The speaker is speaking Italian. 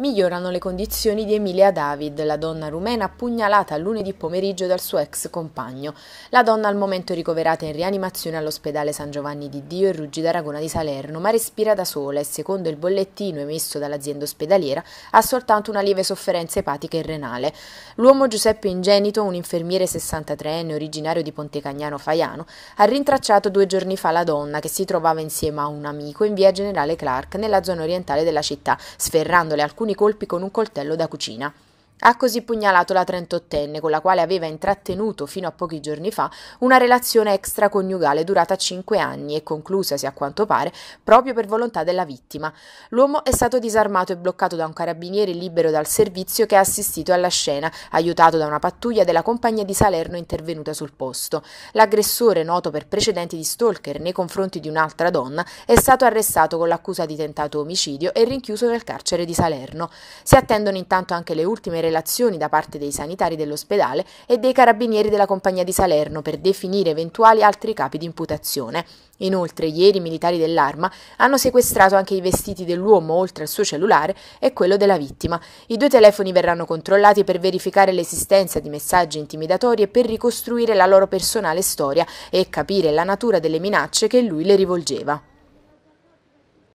migliorano le condizioni di Emilia David, la donna rumena pugnalata lunedì pomeriggio dal suo ex compagno. La donna al momento ricoverata in rianimazione all'ospedale San Giovanni di Dio e Ruggi d'Aragona di Salerno, ma respira da sola e secondo il bollettino emesso dall'azienda ospedaliera ha soltanto una lieve sofferenza epatica e renale. L'uomo Giuseppe Ingenito, un infermiere 63enne originario di Pontecagnano Faiano, ha rintracciato due giorni fa la donna che si trovava insieme a un amico in via Generale Clark nella zona orientale della città, sferrandole alcune alcuni colpi con un coltello da cucina. Ha così pugnalato la 38enne, con la quale aveva intrattenuto fino a pochi giorni fa una relazione extraconiugale durata cinque anni e conclusasi a quanto pare proprio per volontà della vittima. L'uomo è stato disarmato e bloccato da un carabiniere libero dal servizio che ha assistito alla scena, aiutato da una pattuglia della compagnia di Salerno intervenuta sul posto. L'aggressore, noto per precedenti di stalker nei confronti di un'altra donna, è stato arrestato con l'accusa di tentato omicidio e rinchiuso nel carcere di Salerno. Si attendono intanto anche le ultime relazioni relazioni da parte dei sanitari dell'ospedale e dei carabinieri della Compagnia di Salerno per definire eventuali altri capi di imputazione. Inoltre, ieri i militari dell'arma hanno sequestrato anche i vestiti dell'uomo oltre al suo cellulare e quello della vittima. I due telefoni verranno controllati per verificare l'esistenza di messaggi intimidatori e per ricostruire la loro personale storia e capire la natura delle minacce che lui le rivolgeva.